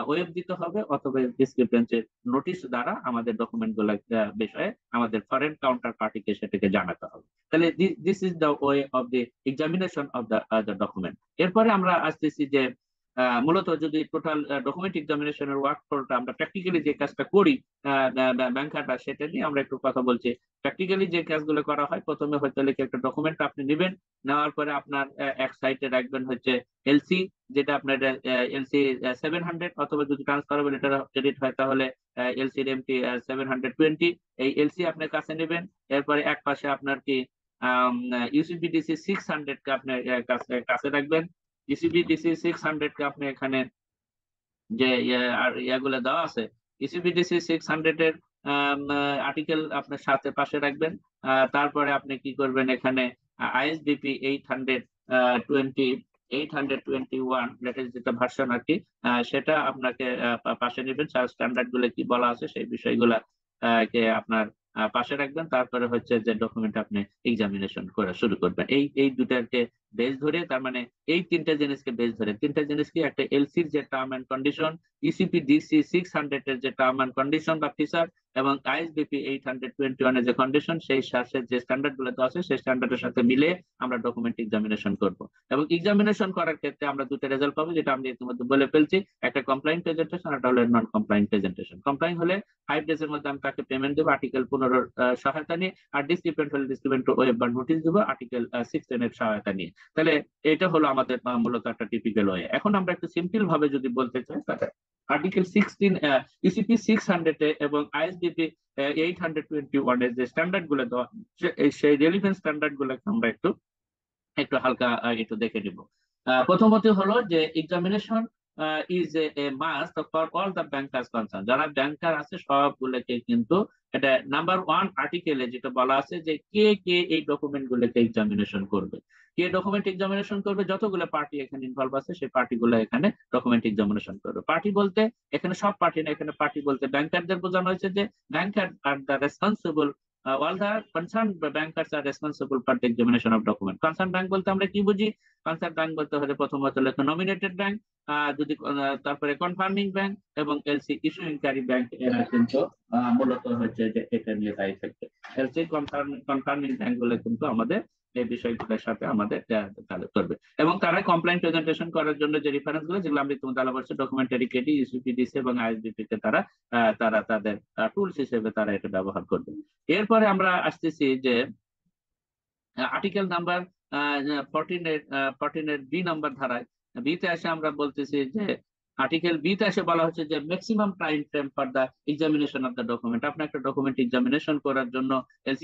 ওয়েব দিতে হবে অথবা ডিসক্রিপেন্টের নোটিশ দ্বারা আমাদের ডকুমেন্ট গুলো বিষয়ে আমাদের ফরেন কাউন্টার পার্টিকে সেটাকে জানাতে হবে তাহলে this is the way of the examination of the document এরপরে আমরা আসতেছি যে মূলত যদি টোটাল ডকুমেন্ট এক্সামিনেশনের ওয়ার্ক ফ্লোটা আমরা প্র্যাকটিক্যালি যে কাজটা করি ব্যাংকারটা সেটা নিয়ে আমরা একটু কথা বলছি প্র্যাকটিক্যালি যে কাজগুলো করা হয় প্রথমে হয়তো লিখে একটা ডকুমেন্ট আপনি নেবেন নেওয়ার পরে আপনার এক সাইটে রাখবেন হচ্ছে এলসি যেটা আপনার এলসি সেভেন হান্ড্রেড অথবা যদি ট্রান্সফারেবল এটা ক্রেডিট হয় তাহলে LC MT seven hundred twenty এই এলসি আপনার কাছে নেবেন এরপরে এক পাশে আপনার কি ইউসিপিডিসি সিক্স হান্ড্রেড কে আপনার কাছে রাখবেন ইসিবি ডিসি সিক্স হান্ড্রেড কে আপনি এখানে যে ইয়ে, আর ইয়াগুলো দেওয়া আছে ইসিবি ডিসি সিক্স হান্ড্রেড এর আর্টিকেল আপনার সাথে পাশে রাখবেন তারপরে আপনি কি করবেন এখানে ISBP eight hundred twenty eight hundred twenty one latest যেটা ভার্সন আর কি সেটা আপনাকে পাশে নেবেন স্ট্যান্ডার্ড গুলো কি বলা আছে সেই বিষয়গুলা কে আপনার পাশে রাখবেন তারপরে হচ্ছে যে ডকুমেন্ট আপনি এক্সামিনেশন করা শুরু করবেন এই এই দুটাকে বেস ধরে তার মানে এই তিনটা জিনিসকে বেস ধরে তিনটা জিনিস কি একটা এলসির যে term and condition UCP DC six hundred এর যে টার্ম এন্ড কন্ডিশন বা ফিচার এবং ISBP eight hundred twenty one এর যে কন্ডিশন সেই শ্বাসের যে স্ট্যান্ডার্ড গুলো আছে সেই স্ট্যান্ডার্ডের সাথে মিলে আমরা ডকুমেন্ট এক্সামিনেশন করব এবং এক্সামিনেশন করার ক্ষেত্রে আমরা দুটো রেজাল্ট পাবো যেটা আমি ইতিমধ্যে বলে ফেলছি একটা কমপ্লাইন প্রেজেন্টেশন একটা নন কমপ্লাইন প্রেজেন্টেশন কমপ্লাইন হলে ফাইভ ডেজ এর মধ্যে আমি তাকে পেমেন্ট দেবো আর্টিকেল পনেরোর সহায়তা নিয়ে আর ডিসক্রিপেন্ট হলে ডিসক্রিপেন্ট ওয়েব বা নোটিশ দেবো আর্টিকেল সিক্স এর সহায়তা নিয়ে তাহলে এটা হলো আমাদের মূলত একটা টিপিক্যাল ওয়ে এখন আমরা একটু সিম্পল ভাবে যদি বলতে চাই তাহলে article sixteen UCP six hundred এবং ISBP eight hundred twenty one এর যে স্ট্যান্ডার্ড গুলো দেওয়া সেই রেলিভেন্ট স্ট্যান্ডার্ড গুলোকে আমরা একটু একটু হালকা একটু দেখে নিব প্রথমত হলো যে examination is a must for all the bankers concern যারা ব্যাংকার আছে সবগুলোকে কিন্তু এটা নাম্বার ওয়ান আর্টিকেলে যেটা বলা আছে যে কে কে এই ডকুমেন্ট গুলোকে এক্সামিনেশন করবে কে ডকুমেন্ট এক্সামিনেশন করবে যতগুলো পার্টি এখানে ইনভলভ আছে সেই পার্টিগুলো এখানে ডকুমেন্ট এক্সামিনেশন করবে পার্টি বলতে এখানে সব পার্টি না এখানে পার্টি বলতে ব্যাংকারদের বোঝানো হয়েছে যে banker are the responsible uh, all the concerned bankers are responsible for the examination of document concerned bank বলতে আমরা কি বুঝি concerned bank বলতে হলে প্রথমত হলো nominated bank যদি তারপরে কনফার্মিং ব্যাংক এবং এলসি ইস্যুইংকারী ব্যাংক এরা কিন্তু মূলত হচ্ছে যে এটা নিয়ে দায়ী থাকবে এলসি কনফার্মিং ব্যাংক গুলো কিন্তু আমাদের এই বিষয়গুলোর সাথে আমাদের করবে এবং তারা কমপ্লেন প্রেজেন্টেশন করার জন্য যে রেফারেন্স গুলো যেগুলো আমি তোমাদের আলাপ করছি ডকুমেন্টারি কেডি ইসিপিডিসি এবং আইএসবিপি কে তারা তারা তাদের টুলস হিসেবে তারা এটা ব্যবহার করবে এরপরে আমরা আসতেছি যে article number fourteen fourteen B number ধারায় বিতে আসে আমরা বলতেছি যে আর্টিকেল বিতে আসে বলা হচ্ছে যে maximum time frame for the examination of the document আপনি একটা ডকুমেন্ট এক্সামিনেশন করার জন্য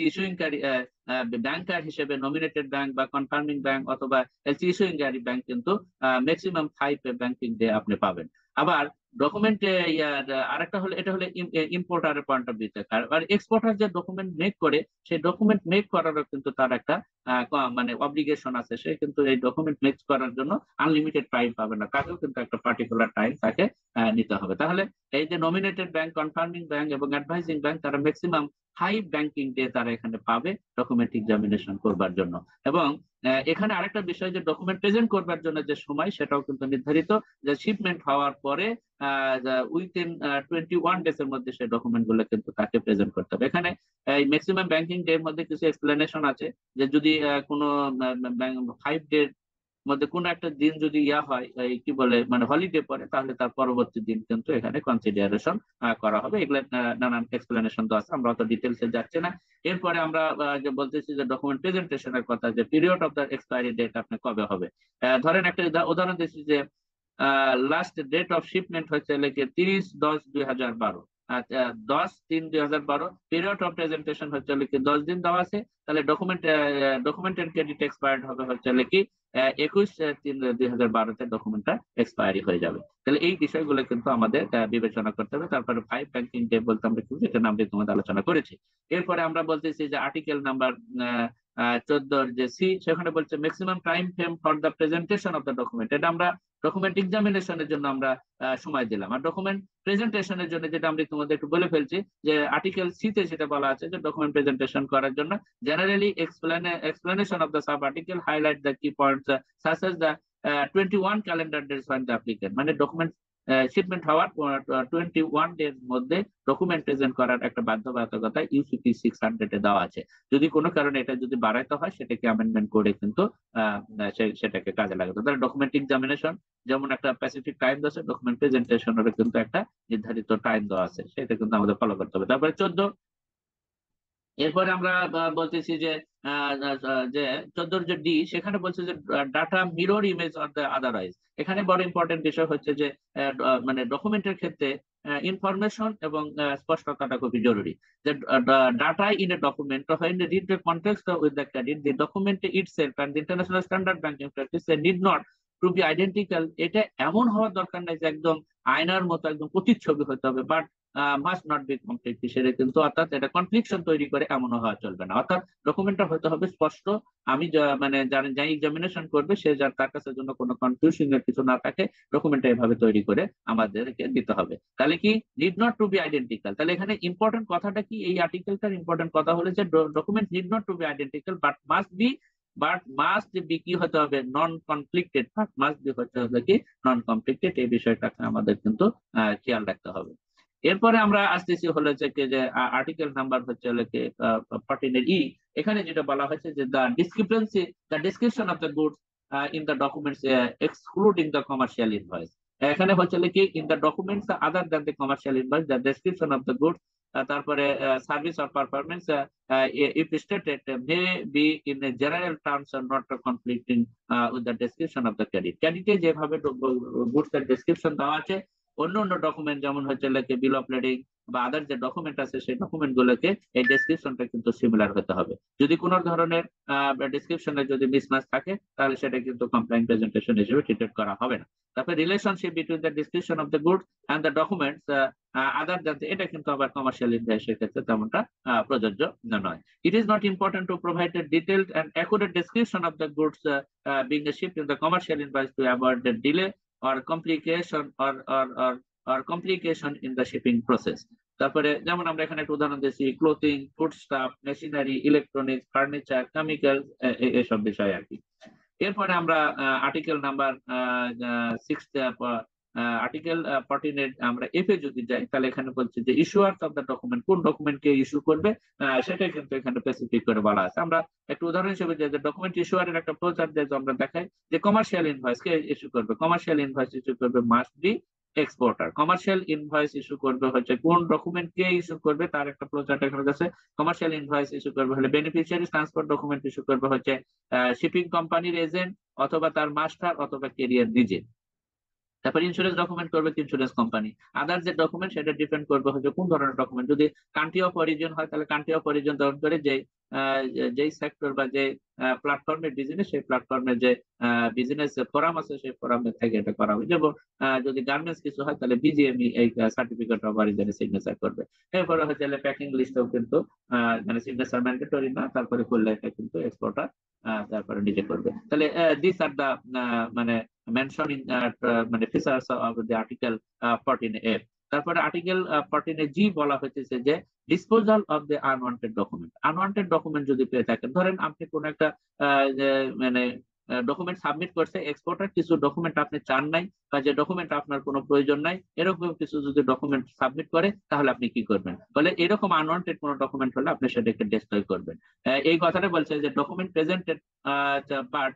ইস্যুইং ব্যাংকার হিসেবে নমিনেটেড ব্যাংক বা কনফার্মিং ব্যাংক অথবা ইস্যুইং গ্যারি ব্যাংক কিন্তু ম্যাক্সিমাম ফাইভ ব্যাংকিং ডে আপনি পাবেন আবার ডকুমেন্টে আরেকটা হলো এটা হলে ইম্পোর্টারের পয়েন্ট অফ ভিউতে আর এক্সপোর্টার যে ডকুমেন্ট মেক করে সেই ডকুমেন্ট মেক করারও কিন্তু তার একটা মানে অব্লিগেশন আছে সে কিন্তু এই ডকুমেন্ট মেক করার জন্য আনলিমিটেড টাইম পাবে না তাকেও কিন্তু একটা পার্টিকুলার টাইম তাকে নিতে হবে তাহলে এই যে নমিনেটেড ব্যাংক কনফার্মিং ব্যাংক এবং অ্যাডভাইজিং ব্যাংক তারা ম্যাক্সিমাম ফাইভ ব্যাংকিং ডে তারা এখানে পাবে ডকুমেন্ট এক্সামিনেশন করবার জন্য এবং এখানে আরেকটা বিষয় যে ডকুমেন্ট প্রেজেন্ট করবার জন্য যে সময় সেটাও কিন্তু নির্ধারিত যে শিপমেন্ট হওয়ার পরে উইথিন টোয়েন্টি ওয়ান ডেজ এর মধ্যে সেই ডকুমেন্ট গুলো কিন্তু তাকে প্রেজেন্ট করতে হবে এখানে এই ম্যাক্সিমাম ব্যাংকিং ডে এর মধ্যে কিছু এক্সপ্লেনেশন আছে যে যদি কোনো ফাইভ ডে মধ্যে কোনো একটা দিন যদি ইয়া হয় কি বলে মানে হলিডে পরে তাহলে তার পরবর্তী দিন কিন্তু এখানে কনসিডারেশন করা হবে এগুলো নানান এক্সপ্লেনেশন তো আছে আমরা অত ডিটেলসে যাচ্ছি না এরপরে আমরা যে বলতেছি যে ডকুমেন্ট প্রেজেন্টেশনের কথা যে period of the expiry date আপনি কবে হবে ধরেন একটা উদাহরণ দিচ্ছি যে লাস্ট ডেট অফ শিপমেন্ট হয়েছে লেগে তিরিশ দশ দুই হাজার বারো দশ তিন দুই হাজার বারো পিরিয়ড অফ প্রেজেন্টেশন হচ্ছে কি দশ দিন দেওয়া আছে তাহলে document document and credit expire হবে হচ্ছে কি একুশ তিন দুই হাজার বারোতে ডকুমেন্টটা এক্সপায়ারি হয়ে যাবে তাহলে এই বিষয়গুলো কিন্তু আমাদের বিবেচনা করতে হবে তারপরে ফাইভ ব্যাংকিং ডে বলতে আমরা কি যেটা নাম তোমাদের আলোচনা করেছি এরপরে আমরা বলতেছি যে আর্টিকেল নাম্বার আহ চোদ্দর যে সি সেখানে বলছে maximum time frame for the presentation of the document এটা আমরা ডকুমেন্ট এক্সামিনেশনের জন্য আমরা সময় দিলাম আর ডকুমেন্ট প্রেজেন্টেশনের জন্য যেটা আমি তোমাদের একটু বলে ফেলছি যে আর্টিকেল সিতে সেটা বলা আছে যে ডকুমেন্ট প্রেজেন্টেশন করার জন্য generally explanation of the sub article highlight the key points says the twenty one calendar dates for the applicant মানে ডকুমেন্ট শিপমেন্ট হওয়ার টোয়েন্টি ওয়ান ডের মধ্যে ডকুমেন্ট প্রেজেন্ট করার একটা বাধ্যবাধকতা ইউসিপি সিক্স হান্ড্রেড এ দেওয়া আছে যদি কোনো কারণে এটা যদি বাড়াইতে হয় সেটাকে অ্যামেন্ডমেন্ট করে কিন্তু সেটাকে কাজে লাগাতে তাহলে ডকুমেন্ট এক্সামিনেশন যেমন একটা প্যাসিফিক টাইম দেওয়া আছে ডকুমেন্ট প্রেজেন্টেশনেরও কিন্তু একটা নির্ধারিত টাইম দেওয়া আছে সেটা কিন্তু আমাদের ফলো করতে হবে তারপরে চোদ্দ এরপরে আমরা বলতেছি যে যে চোদ্দোর যে ডি সেখানে বলছে যে data mirror image on the otherwise এখানে বড় ইম্পর্টেন্ট বিষয় হচ্ছে যে মানে ডকুমেন্টের ক্ষেত্রে ইনফরমেশন এবং স্পষ্টতাটা খুবই জরুরি যে data in a document when read the context with the credit the document it and international standard banking practice need not to be identical এটা এমন হওয়ার দরকার নাই যে একদম আয়নার মতো একদম প্রতিচ্ছবি হতে হবে but must not be completely হিসেবে কিন্তু অর্থাৎ এটা কনফ্লিকশন তৈরি করে এমনও হওয়া চলবে না অর্থাৎ ডকুমেন্টটা হতে হবে স্পষ্ট আমি মানে যার যাই এক্সামিনেশন করবে সে যার তার কাছে জন্য কোনো কনফিউশন এর কিছু না থাকে ডকুমেন্টটা এভাবে তৈরি করে আমাদেরকে দিতে হবে তাহলে কি need not to be identical তাহলে এখানে ইম্পর্টেন্ট কথাটা কি এই আর্টিকেলটার ইম্পর্টেন্ট কথা হলো যে document need not to be identical but must be but must be কি হতে হবে non conflicted but must be হতে হবে কি নন কনফ্লিক্টেড এই বিষয়টাকে আমাদের কিন্তু খেয়াল রাখতে হবে এরপরে আমরা আসতেছি হলো যে যে আর্টিকেল নাম্বার হচ্ছে লেখে পার্টিনের ই এখানে যেটা বলা হয়েছে যে the discrepancy the description of the goods in the documents excluding the commercial invoice এখানে হচ্ছে কি in the documents other than the commercial invoice the description of the goods তারপরে service or performance if stated may be in a general terms are not conflicting with the description of the credit ক্রেডিটে যেভাবে goods এর description দেওয়া আছে অন্য অন্য document যেমন হচ্ছে লেখে বিল অফ লেডিং বা আদার যে ডকুমেন্ট আছে সেই ডকুমেন্ট গুলোকে এই ডেসক্রিপশনটা কিন্তু সিমিলার হতে হবে যদি কোনো ধরনের ডেসক্রিপশনে যদি মিসম্যাচ থাকে তাহলে সেটা কিন্তু কমপ্লাইন প্রেজেন্টেশন হিসেবে ট্রিটেড করা হবে না তারপরে relationship between the description of the good and the documents other than এটা কিন্তু আবার কমার্শিয়াল ইন্টারেস্টের ক্ষেত্রে তেমনটা প্রযোজ্য নয় it is not important to provide the detailed and accurate description of the goods being shift in the commercial invoice to avoid the delay or complication or or or or complication in the shipping process তারপরে যেমন আমরা এখানে একটা উদাহরণ দিচ্ছি clothing foodstuff machinery electronics furniture chemical এসব বিষয় আর কি এরপরে আমরা article number six article fourteen এর আমরা এফ এ যদি যাই তাহলে এখানে বলছে যে ইস্যুয়ার্স অফ দ্য ডকুমেন্ট কোন ডকুমেন্ট কে ইস্যু করবে সেটাই কিন্তু এখানে স্পেসিফিক করে বলা আছে আমরা একটা উদাহরণ হিসেবে যে ডকুমেন্ট ইস্যুয়ারের একটা প্রচার যে আমরা দেখাই যে কমার্শিয়াল ইনভয়েস কে ইস্যু করবে কমার্শিয়াল ইনভয়েস ইস্যু করবে must be exporter commercial invoice issue করবে হচ্ছে কোন ডকুমেন্ট কে ইস্যু করবে তার একটা প্রচার এখানে গেছে কমার্শিয়াল ইনভয়েস ইস্যু করবে হলে বেনিফিশিয়ারি ট্রান্সপোর্ট ডকুমেন্ট ইস্যু করবে হচ্ছে শিপিং কোম্পানির এজেন্ট অথবা তার মাস্টার অথবা কেরিয়ার নিজে তারপর ইন্স্যুরেন্স ডকুমেন্ট করবে ইন্স্যুরেন্স কোম্পানি আদার যে ডকুমেন্ট সেটা ডিপেন্ড করবে হচ্ছে কোন ধরনের ডকুমেন্ট যদি কান্ট্রি অফ অরিজিন হয় তাহলে কান্ট্রি অফ অরিজিন ধরন করে যে যেই সেক্টর বা যে প্ল্যাটফর্মের বিজনেস সেই প্ল্যাটফর্মের যে বিজনেস ফোরাম আছে সেই ফোরামের থেকে এটা করা হবে যেমন যদি গার্মেন্টস কিছু হয় তাহলে বিজিএমই e এই সার্টিফিকেট অফ অরিজিনে সিগনেচার করবে এরপরে হচ্ছে প্যাকিং লিস্টও কিন্তু মানে সিগনেচার ম্যান্ডেটরি না তারপরে করলে এটা কিন্তু এক্সপোর্টার তারপরে নিজে করবে তাহলে দিস আর দা মানে mentioned in uh, মানে features of the article fourteen F তারপরে আর্টিকেল ফোরটিন এ জি বলা হয়েছে যে disposal of the unwanted document unwanted document যদি পেয়ে থাকেন ধরেন আপনি কোন একটা মানে ডকুমেন্ট সাবমিট করছে এক্সপোর্টার কিছু ডকুমেন্ট আপনি চান নাই বা যে ডকুমেন্ট আপনার কোনো প্রয়োজন নাই এরকম কিছু যদি ডকুমেন্ট সাবমিট করে তাহলে আপনি কি করবেন বলে এরকম আনওয়ান্টেড কোনো ডকুমেন্ট হলে আপনি সেটাকে ডিস্ট্রয় করবেন এই কথাটা বলছে যে document presented but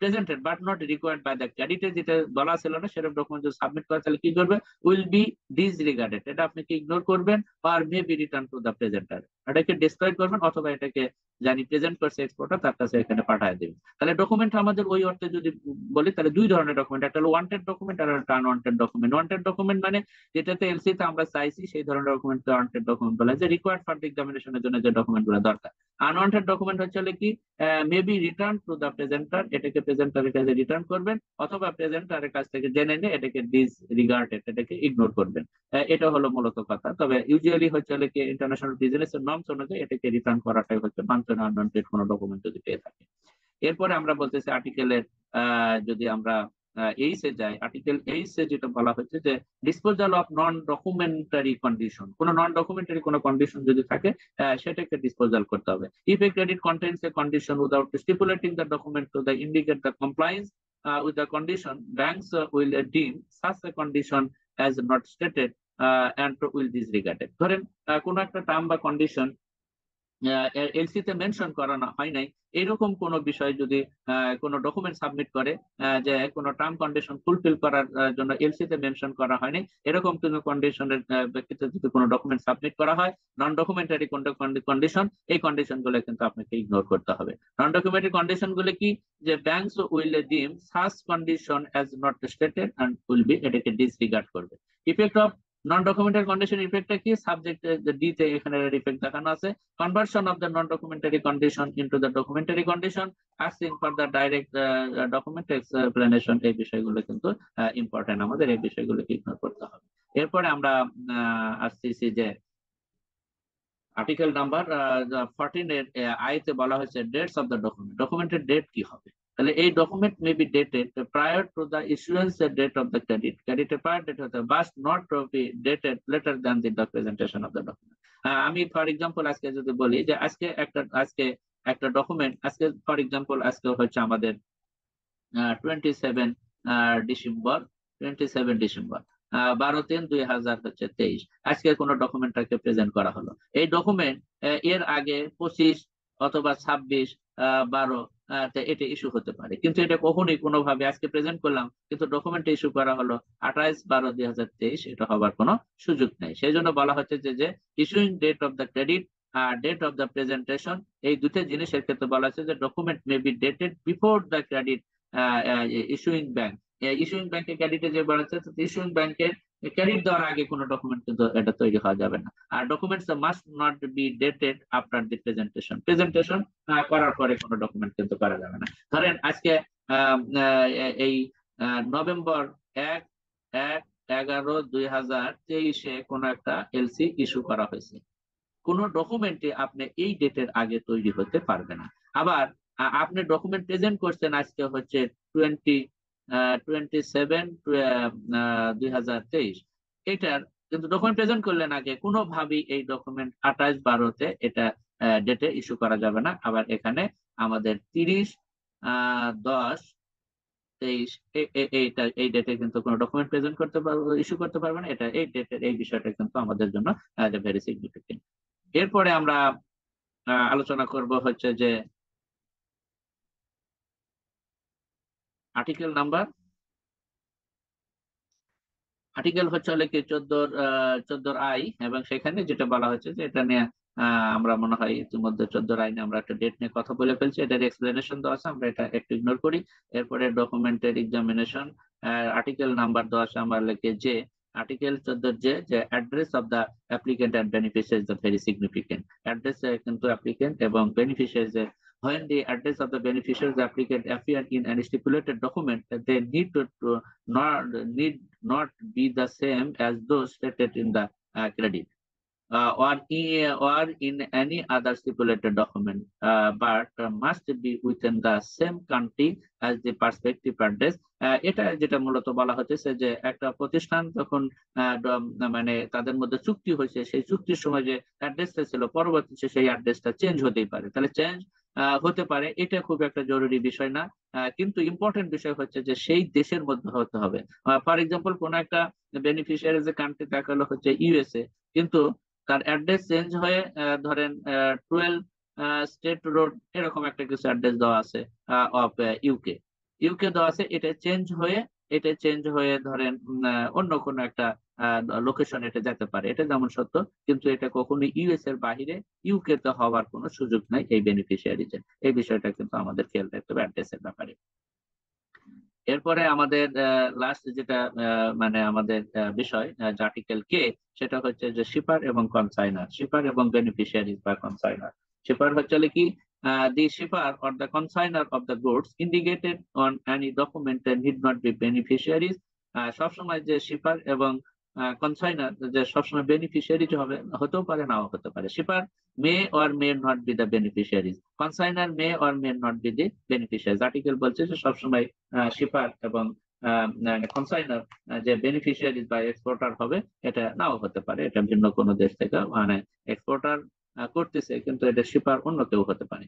presented but not required by the ক্যাডিটে যেটা বলা ছিল না সেরকম ডকুমেন্ট যদি সাবমিট করে তাহলে কি করবে উইল বি ডিসরিগার্ডেড এটা আপনি কি ইগনোর করবেন আর may be return to the presenter এটাকে ডিসক্রাইব করবেন অথবা এটাকে যিনি প্রেজেন্ট করছে এক্সপোর্টার তার কাছে এখানে পাঠিয়ে দেবে তাহলে ডকুমেন্ট আমাদের ওই অর্থে যদি বলি তাহলে দুই ধরনের ডকুমেন্ট একটা হলো ওয়ান্টেড ডকুমেন্ট আর একটা আনওয়ান্টেড ডকুমেন্ট ওয়ান্টেড ডকুমেন্ট মানে যেটাতে এলসি তে আমরা চাইছি সেই ধরনের ডকুমেন্ট তো ওয়ান্টেড ডকুমেন্ট বলা হয় যে রিকোয়ার্ড ফর এক্সামিনেশনের জন্য যে ডকুমেন্ট গুলো দরকার আনওয়ান্টেড ডকুমেন্ট হচ্ছে হলে কি may be return to the presenter এটাকে প্রেজেন্টারের কাছে রিটার্ন করবেন অথবা প্রেজেন্টারের কাছ থেকে জেনে নিয়ে এটাকে ডিসরিগার্ডেড এটাকে ইগনোর করবেন এটা হলো মূলত কথা তবে ইউজুয়ালি হচ্ছে হলে কি ইন্টারন্যাশনাল বিজনেসের নর্মস অনুযায়ী এটাকে রিটার্ন করাটাই হচ্ছে সূত্রে আনওয়ান্টেড কোনো ডকুমেন্ট যদি পেয়ে থাকে এরপরে আমরা বলতেছি আর্টিকেলের যদি আমরা এইসে যাই আর্টিকেল এইসে যেটা বলা হচ্ছে যে disposal of non documentary condition কোনো নন ডকুমেন্টারি কোনো কন্ডিশন যদি থাকে সেটাকে ডিসপোজাল করতে হবে if a credit contents a condition without stipulating the document to the indicate the compliance with the condition banks will deem such a condition as not stated and will disregarded ধরেন কোনো একটা term বা condition LC তে mention করানো হয় নাই এরকম কোন বিষয় যদি কোন ডকুমেন্ট সাবমিট করে যে কোনো টার্ম কন্ডিশন ফুলফিল করার জন্য এলসি তে মেনশন করা হয়নি এরকম কোনো কন্ডিশনের ব্যক্তিতে যদি কোনো ডকুমেন্ট সাবমিট করা হয় নন ডকুমেন্টারি কন্ডিশন এই কন্ডিশন গুলো কিন্তু আপনাকে ইগনোর করতে হবে নন ডকুমেন্টারি কন্ডিশন গুলো কি যে banks will deem such condition as not stated and will be এটাকে ডিসরিগার্ড করবে effect of non documentary condition ইফেক্টটা কি সাবজেক্টে ডি তে এখানে ইফেক্ট দেখানো আছে conversion of the non documentary condition into the documentary condition asking for the direct document explanation এই বিষয়গুলো কিন্তু ইম্পর্টেন্ট uh, আমাদের এই বিষয়গুলো ইগনোর করতে হবে এরপরে আমরা uh, আসতেছি যে আর্টিকেল নাম্বার ফর্টিন এর আইতে uh, বলা হয়েছে ডেটস অফ দ্য ডকুমেন্ট ডকুমেন্টের ডেট কি হবে তাহলে এই document may be dated prior to the issuance এর ডেট অফ দ্য ক্রেডিট ক্রেডিটের প্রায়র ডেট হতে বাস not to be dated later than the presentation of the document আমি ফর এক্সাম্পল আজকে যদি বলি যে আজকে একটা আজকে একটা ডকুমেন্ট আজকে ফর এক্সাম্পল আজকে হচ্ছে আমাদের twenty seven December twenty seven December বারো তিন দুই হাজার হচ্ছে তেইশ আজকে কোনো ডকুমেন্টটাকে প্রেজেন্ট করা হলো এই ডকুমেন্ট এর আগে পঁচিশ অথবা ছাব্বিশ বারো এটা ইস্যু হতে পারে কিন্তু এটা কখনোই কোনোভাবে আজকে প্রেজেন্ট করলাম কিন্তু ডকুমেন্ট ইস্যু করা হলো আঠাইশ বারো দুই হাজার তেইশ এটা হবার কোনো সুযোগ নেই সেই জন্য বলা হচ্ছে যে যে issuing date of the credit আর ডেট অফ দ্য প্রেজেন্টেশন এই দুটো জিনিসের ক্ষেত্রে বলা হচ্ছে যে document may be dated before the credit issuing bank issuing ব্যাংকের ক্রেডিটে যে বলা হচ্ছে ইস্যুইং ব্যাংকের ক্যারির দেওয়ার আগে কোনো ডকুমেন্ট কিন্তু এটা তৈরি হওয়া যাবে না আর documents must not be dated after the presentation presentation করার পরে কোনো ডকুমেন্ট কিন্তু করা যাবে না ধরেন আজকে এই নভেম্বর এক এক এগারো দুই হাজার তেইশে কোনো একটা এলসি ইস্যু করা হয়েছে কোনো ডকুমেন্টে আপনি এই ডেটের আগে তৈরি হতে পারবে না আবার আপনি ডকুমেন্ট প্রেজেন্ট করছেন আজকে হচ্ছে টোয়েন্টি টোয়েন্টি সেভেন দুই হাজার তেইশ এটার কিন্তু ডকুমেন্ট প্রেজেন্ট করলে আগে কোনোভাবেই এই ডকুমেন্ট আঠাশ বারোতে এটা ডেটে ইস্যু করা যাবে না আবার এখানে আমাদের তিরিশ দশ তেইশ এইটা এই ডেটে কিন্তু কোনো ডকুমেন্ট প্রেজেন্ট করতে পারবো ইস্যু করতে পারবে না এটা এই এই বিষয়টা কিন্তু আমাদের জন্য এরপরে আমরা আলোচনা করব হচ্ছে যে আর্টিকেল নাম্বার আর্টিকেল হচ্ছে হলে কি চোদ্দোর চোদ্দোর আই এবং সেখানে যেটা বলা হচ্ছে যে এটা নিয়ে আমরা মনে হয় ইতিমধ্যে চোদ্দোর নিয়ে আমরা একটা ডেট নিয়ে কথা বলে ফেলছি এটার এক্সপ্লেনেশন দেওয়া আছে আমরা এটা একটু ইগনোর করি এরপরে ডকুমেন্টের এক্সামিনেশন আর্টিকেল নাম্বার দেওয়া আছে আমার লিখে যে আর্টিকেল চোদ্দোর যে যে address of the applicant and beneficiaries the very significant address কিন্তু অ্যাপ্লিকেন্ট এবং beneficiaries when the address of the beneficiaries applicant appear in any stipulated document, they need to, to not need not be the same as those stated in the uh, credit uh, or, in, or in any other stipulated document, uh, but uh, must be within the same country as the prospective address. এটা যেটা মূলত বলা হতেছে যে একটা প্রতিষ্ঠান যখন মানে তাদের মধ্যে চুক্তি হয়েছে সেই চুক্তির সময় যে অ্যাড্রেসটা ছিল পরবর্তী সেই অ্যাড্রেসটা চেঞ্জ হতেই পারে তাহলে চেঞ্জ হতে পারে এটা খুব একটা জরুরি বিষয় না কিন্তু ইম্পর্টেন্ট বিষয় হচ্ছে যে সেই দেশের মধ্যে হতে হবে ফর এক্সাম্পল কোন একটা বেনিফিশিয়ারি যে কান্ট্রি দেখালো হচ্ছে ইউএসএ কিন্তু তার অ্যাড্রেস চেঞ্জ হয়ে ধরেন টুয়েলভ স্টেট রোড এরকম একটা কিছু অ্যাড্রেস দেওয়া আছে অফ ইউকে ইউকে দেওয়া আছে এটা চেঞ্জ হয়ে এটা চেঞ্জ হয়ে ধরেন অন্য কোনো একটা লোকেশন এটা যেতে পারে এটা যেমন সত্য কিন্তু এটা কখনো ইউএস এর বাহিরে ইউকে তে হওয়ার কোনো সুযোগ নাই এই বেনিফিশিয়ারিজের এই বিষয়টা কিন্তু আমাদের খেয়াল রাখতে হবে এর ব্যাপারে এরপরে আমাদের লাস্ট যেটা মানে আমাদের বিষয় আর্টিকেল কে সেটা হচ্ছে যে শিপার এবং কনসাইনার শিপার এবং বেনিফিশিয়ারিজ বা কনসাইনার শিপার হচ্ছে কি Uh, the shipper or the consigner of the goods indicated on any that need not be beneficiaries uh, সবসময় যে শিপার এবং কনসাইনার uh, যে সবসময় বেনিফিশিয়ারি হবে হতেও পারে নাও হতে পারে shipper may or may not be the beneficiaries consignor may or may not be the beneficiaries article বলছে যে সবসময় শিপার এবং কনসাইনার um, যে বেনিফিশিয়ারিজ বা এক্সপোর্টার হবে এটা নাও হতে পারে এটা ভিন্ন কোনো দেশ থেকে মানে এক্সপোর্টার করতেছে কিন্তু এটা শিপার অন্য কেউ হতে পারে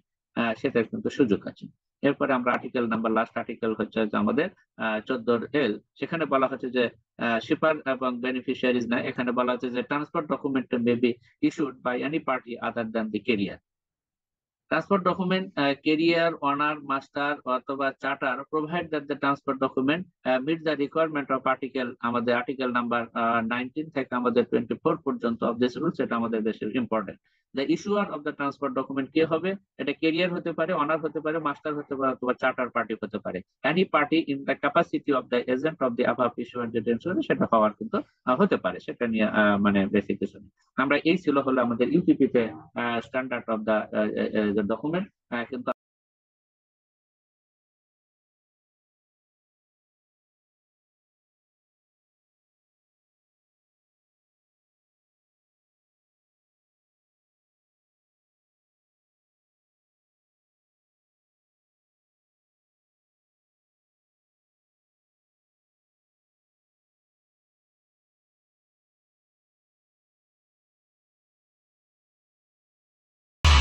সেটার কিন্তু সুযোগ আছে এরপরে আমরা আর্টিকেল নাম্বার লাস্ট আর্টিকেল হচ্ছে আমাদের চোদ্দ এল সেখানে বলা হচ্ছে যে শিপার এবং বেনিফিশিয়ারিজ না এখানে বলা হচ্ছে যে transfer document may be issued by any party other than the carrier transport document carrier owner master অথবা charter provide that the transport document meet the requirement of article আমাদের আর্টিকেল নাম্বার নাইনটিন থেকে আমাদের twenty four পর্যন্ত of this rule সেটা আমাদের দেশের important the issuer of the transport document কে হবে এটা ক্যারিয়ার হতে পারে অনার হতে পারে মাস্টার হতে পারে অথবা চার্টার পার্টি হতে পারে any party in the capacity of the agent of the যে টেনশন সেটা হওয়ার কিন্তু হতে পারে সেটা নিয়ে মানে বেসিক কিছু আমরা এই ছিল হলো আমাদের ইউপিপিতে স্ট্যান্ডার্ড অফ দ্য ডকুমেন্ট কিন্তু